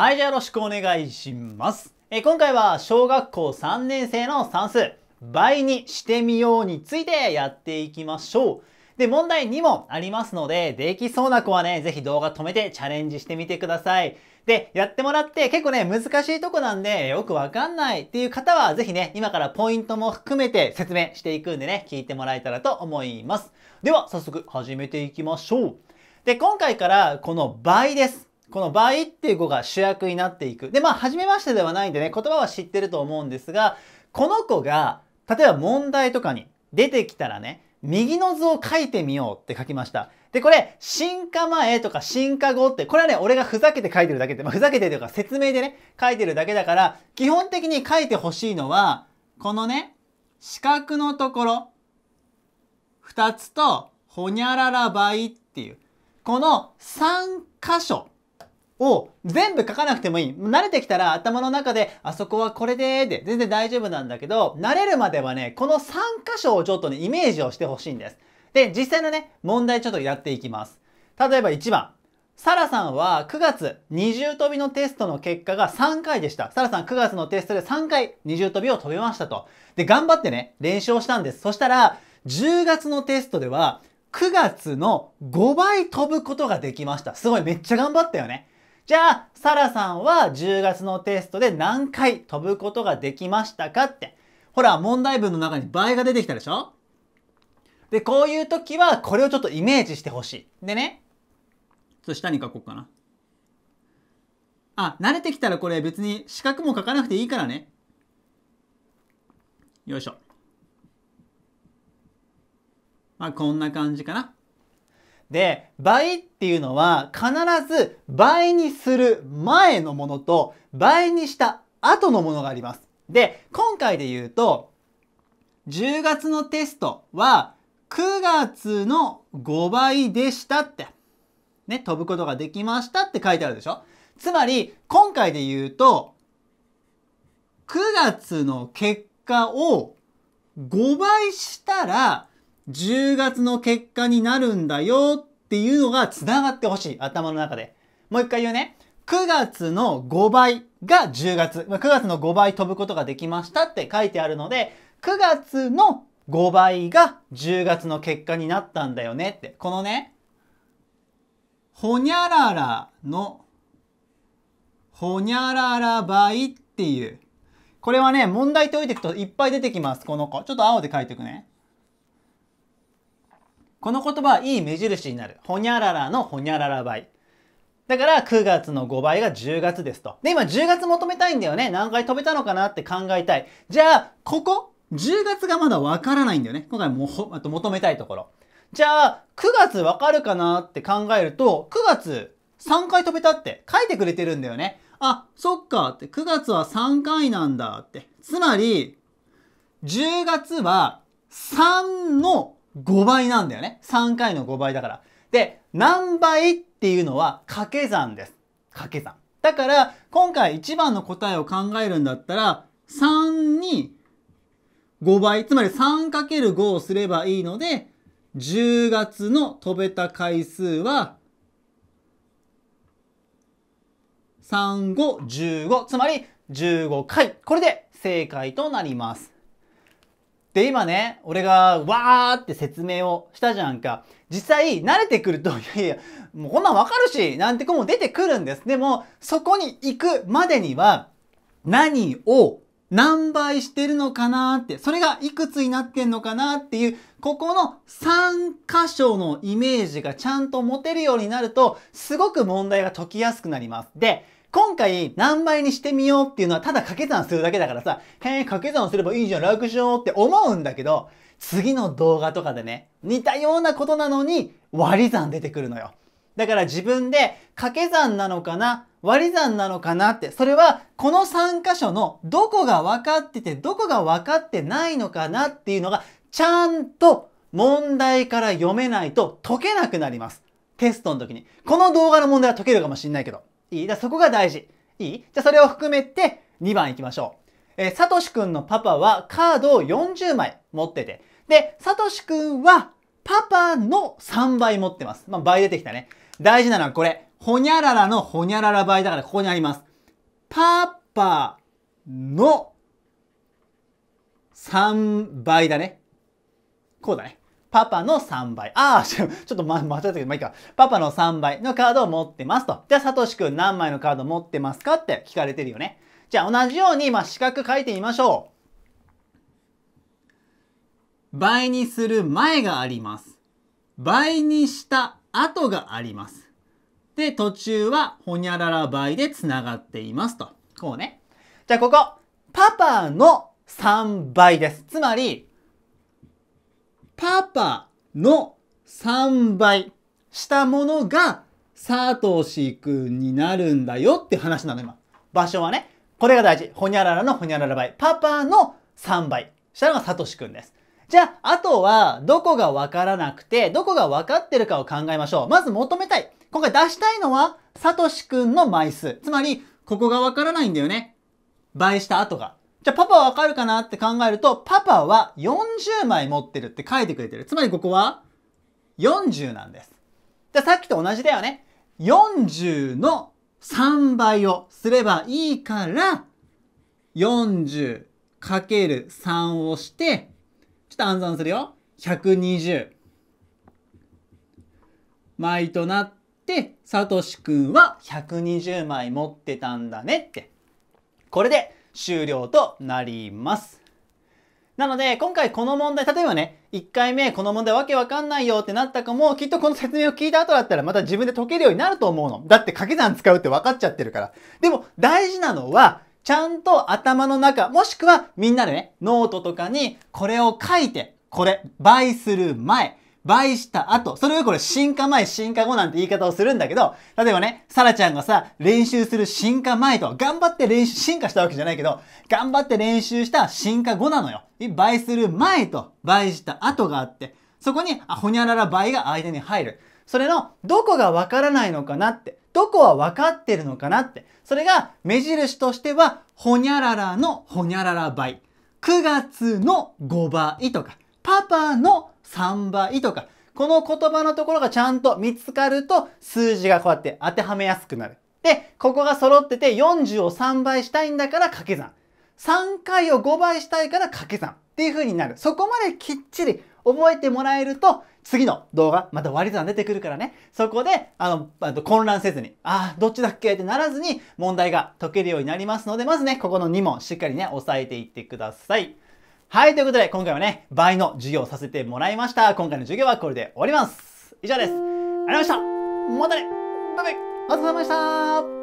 はい、じゃあよろしくお願いします。え今回は小学校3年生の算数、倍にしてみようについてやっていきましょう。で、問題2もありますので、できそうな子はね、ぜひ動画止めてチャレンジしてみてください。で、やってもらって結構ね、難しいとこなんで、よくわかんないっていう方は、ぜひね、今からポイントも含めて説明していくんでね、聞いてもらえたらと思います。では、早速始めていきましょう。で、今回からこの倍です。この倍っていう子が主役になっていく。で、まあ、初めましてではないんでね、言葉は知ってると思うんですが、この子が、例えば問題とかに出てきたらね、右の図を書いてみようって書きました。で、これ、進化前とか進化後って、これはね、俺がふざけて書いてるだけで、まあ、ふざけてというか説明でね、書いてるだけだから、基本的に書いてほしいのは、このね、四角のところ、二つと、ほにゃらら倍っていう、この三箇所を全部書かなくてもいい。慣れてきたら頭の中で、あそこはこれでで、全然大丈夫なんだけど、慣れるまではね、この3箇所をちょっとね、イメージをしてほしいんです。で、実際のね、問題ちょっとやっていきます。例えば1番。サラさんは9月二重跳びのテストの結果が3回でした。サラさん9月のテストで3回二重跳びを飛びましたと。で、頑張ってね、練習をしたんです。そしたら、10月のテストでは9月の5倍飛ぶことができました。すごい、めっちゃ頑張ったよね。じゃあ、サラさんは10月のテストで何回飛ぶことができましたかって。ほら、問題文の中に倍が出てきたでしょで、こういう時はこれをちょっとイメージしてほしい。でね、ちょっと下に書こうかな。あ、慣れてきたらこれ別に四角も書かなくていいからね。よいしょ。まあ、こんな感じかな。で、倍っていうのは必ず倍にする前のものと倍にした後のものがあります。で、今回で言うと、10月のテストは9月の5倍でしたって、ね、飛ぶことができましたって書いてあるでしょつまり、今回で言うと、9月の結果を5倍したら、10月の結果になるんだよっていうのが繋がってほしい。頭の中で。もう一回言うね。9月の5倍が10月。9月の5倍飛ぶことができましたって書いてあるので、9月の5倍が10月の結果になったんだよねって。このね、ほにゃららの、ほにゃらら倍っていう。これはね、問題解いていくといっぱい出てきます。この子。ちょっと青で書いていくね。この言葉はいい目印になる。ほにゃららのほにゃらら倍。だから9月の5倍が10月ですと。で、今10月求めたいんだよね。何回飛べたのかなって考えたい。じゃあ、ここ10月がまだわからないんだよね。今回もあと求めたいところ。じゃあ、9月わかるかなって考えると、9月3回飛べたって書いてくれてるんだよね。あ、そっかって、9月は3回なんだって。つまり、10月は3の5倍なんだよね。3回の5倍だから。で、何倍っていうのは掛け算です。掛け算。だから、今回一番の答えを考えるんだったら、3に5倍、つまり 3×5 をすればいいので、10月の飛べた回数は、3515つまり15回これで正解となりますで、今ね、俺がわーって説明をしたじゃんか。実際、慣れてくると、いやいや、もうこんなんわかるし、なんて子も出てくるんです。でも、そこに行くまでには、何を何倍してるのかなって、それがいくつになってんのかなっていう、ここの3箇所のイメージがちゃんと持てるようになると、すごく問題が解きやすくなります。で、今回何倍にしてみようっていうのはただ掛け算するだけだからさ、へえ、掛け算すればいいじゃん、楽勝って思うんだけど、次の動画とかでね、似たようなことなのに割り算出てくるのよ。だから自分で掛け算なのかな割り算なのかなって、それはこの3箇所のどこが分かっててどこが分かってないのかなっていうのがちゃんと問題から読めないと解けなくなります。テストの時に。この動画の問題は解けるかもしんないけど。いいだそこが大事。いいじゃそれを含めて2番いきましょう。えー、サトシくんのパパはカードを40枚持ってて。で、サトシくんはパパの3倍持ってます。まあ、倍出てきたね。大事なのはこれ。ほにゃららのほにゃらら倍だからここにあります。パパの3倍だね。こうだね。パパの3倍。ああ、ちょっと、間違ったけど、まあ、いいか。パパの3倍のカードを持ってますと。じゃあ、サトシくん何枚のカード持ってますかって聞かれてるよね。じゃあ、同じように、まあ、四角書いてみましょう。倍にする前があります。倍にした後があります。で、途中は、ほにゃらら倍で繋がっていますと。こうね。じゃあ、ここ。パパの3倍です。つまり、パパの3倍したものがサトシくんになるんだよって話なの今。場所はね、これが大事。ほにゃららのほにゃらら倍。パパの3倍したのがサトシくんです。じゃあ、あとは、どこがわからなくて、どこがわかってるかを考えましょう。まず求めたい。今回出したいのは、サトシくんの枚数。つまり、ここがわからないんだよね。倍した後が。じゃあパパわかるかなって考えると、パパは40枚持ってるって書いてくれてる。つまりここは40なんです。じゃあさっきと同じだよね。40の3倍をすればいいから、40×3 をして、ちょっと暗算するよ。120。枚となって、さとしくんは120枚持ってたんだねって。これで終了となります。なので、今回この問題、例えばね、1回目この問題わけわかんないよってなった子も、きっとこの説明を聞いた後だったらまた自分で解けるようになると思うの。だって掛け算使うって分かっちゃってるから。でも、大事なのは、ちゃんと頭の中、もしくはみんなでね、ノートとかにこれを書いて、これ、倍する前、倍した後、それをこれ進化前、進化後なんて言い方をするんだけど、例えばね、サラちゃんがさ、練習する進化前と、頑張って練習、進化したわけじゃないけど、頑張って練習した進化後なのよ。倍する前と、倍した後があって、そこに、あ、ほにゃらら倍が間に入る。それの、どこがわからないのかなって、どこは分かってるのかなって。それが目印としては、ほにゃららのほにゃらら倍。9月の5倍とか、パパの3倍とか、この言葉のところがちゃんと見つかると数字がこうやって当てはめやすくなる。で、ここが揃ってて40を3倍したいんだから掛け算。3回を5倍したいから掛け算っていう風になる。そこまできっちり覚えてもらえると、次の動画、また割り算出てくるからね。そこで、あの、あと混乱せずに、ああ、どっちだっけってならずに問題が解けるようになりますので、まずね、ここの2問しっかりね、押さえていってください。はい、ということで今回はね、倍の授業をさせてもらいました。今回の授業はこれで終わります。以上です。ありがとうございました。またね。バイバイ。お疲れ様でした。